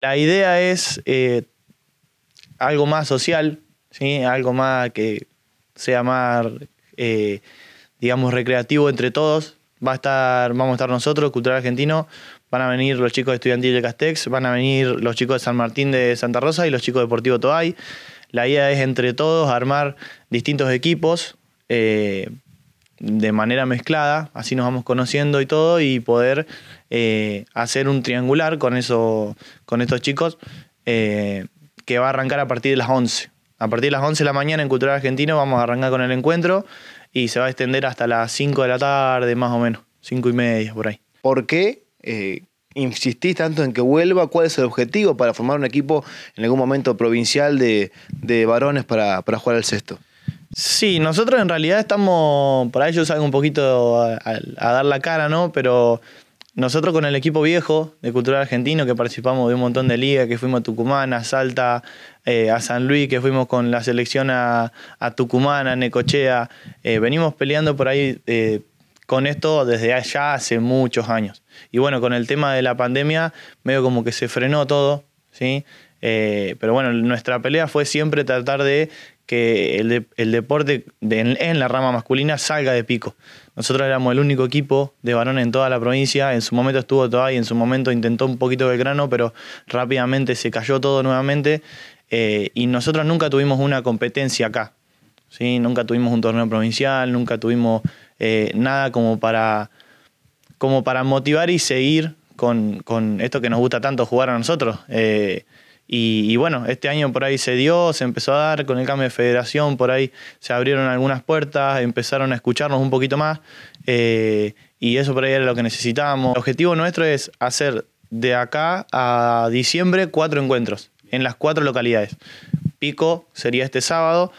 La idea es eh, algo más social, algo más que sea más, eh, digamos, recreativo entre todos. Va a estar, vamos a estar nosotros, Cultural Argentino, van a venir los chicos de Estudiantil de Castex, van a venir los chicos de San Martín de Santa Rosa y los chicos de Deportivo Toay. La idea es entre todos armar distintos equipos eh, de manera mezclada, así nos vamos conociendo y todo, y poder eh, hacer un triangular con, eso, con estos chicos eh, que va a arrancar a partir de las 11. A partir de las 11 de la mañana en Cultural Argentino vamos a arrancar con el encuentro y se va a extender hasta las 5 de la tarde, más o menos, 5 y media por ahí. ¿Por qué eh, insistís tanto en que vuelva? ¿Cuál es el objetivo para formar un equipo en algún momento provincial de, varones para, para jugar al sexto? Sí, nosotros en realidad estamos, por ahí yo salgo un poquito a, dar la cara, ¿no? Pero nosotros con el equipo viejo de Cultural Argentino, que participamos de un montón de ligas, que fuimos a Tucumán, a Salta, eh, a San Luis, que fuimos con la selección a, Tucumán, a Necochea, eh, venimos peleando por ahí eh, con esto desde allá hace muchos años. Y bueno, con el tema de la pandemia, medio como que se frenó todo, ¿sí? pero bueno, nuestra pelea fue siempre tratar de que el, deporte en, la rama masculina salga de pico. Nosotros éramos el único equipo de varones en toda la provincia, en su momento estuvo todavía, en su momento intentó un poquito grano, pero rápidamente se cayó todo nuevamente eh, y nosotros nunca tuvimos una competencia acá. ¿sí? Nunca tuvimos un torneo provincial, nunca tuvimos eh, nada como para, como para motivar y seguir con, esto que nos gusta tanto jugar a nosotros. Eh, y, bueno, este año por ahí se dio, se empezó a dar, con el cambio de federación por ahí se abrieron algunas puertas, empezaron a escucharnos un poquito más eh, y eso por ahí era lo que necesitábamos. El objetivo nuestro es hacer de acá a diciembre cuatro encuentros en las cuatro localidades. Pico sería este sábado,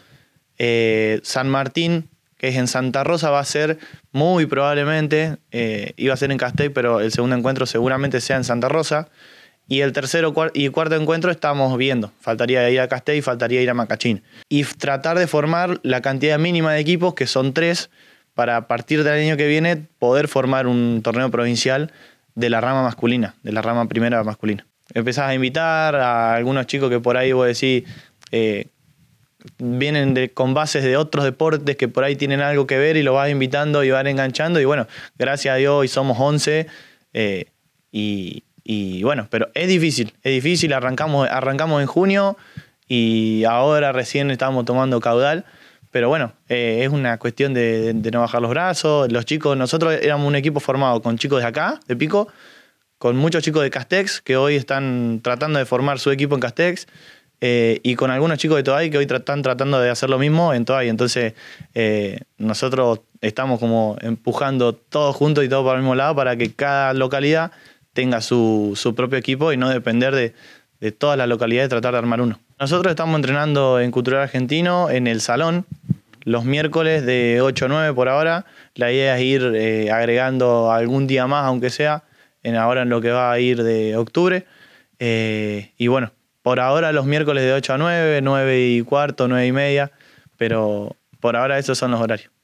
eh, San Martín, que es en Santa Rosa, va a ser muy probablemente, eh, iba a ser en Castell, pero el segundo encuentro seguramente sea en Santa Rosa. Y el tercero y cuarto encuentro estamos viendo. Faltaría ir a Castell y faltaría ir a Macachín. Y tratar de formar la cantidad mínima de equipos, que son tres, para a partir del año que viene poder formar un torneo provincial de la rama masculina, de la rama primera masculina. Empezás a invitar a algunos chicos que por ahí vos decís, eh, vienen con bases de otros deportes que por ahí tienen algo que ver y lo vas invitando y van enganchando. Y bueno, gracias a Dios hoy somos 11 eh, y, y bueno, pero es difícil, es difícil, arrancamos, arrancamos en junio y ahora recién estamos tomando caudal. Pero bueno, eh, es una cuestión de, no bajar los brazos. Los chicos, nosotros éramos un equipo formado con chicos de acá, de Pico, con muchos chicos de Castex, que hoy están tratando de formar su equipo en Castex, eh, y con algunos chicos de Toay que hoy están tratando de hacer lo mismo en Toay. Entonces, eh, nosotros estamos como empujando todos juntos y todos para el mismo lado para que cada localidad tenga su, propio equipo y no depender de, de todas las localidades tratar de armar uno. Nosotros estamos entrenando en Cultural Argentino, en el salón, los miércoles de 8 a 9 por ahora. La idea es ir eh, agregando algún día más, aunque sea, en ahora en lo que va a ir de octubre. Eh, y bueno, por ahora los miércoles de 8 a 9, 9 y cuarto, 9 y media, pero por ahora esos son los horarios.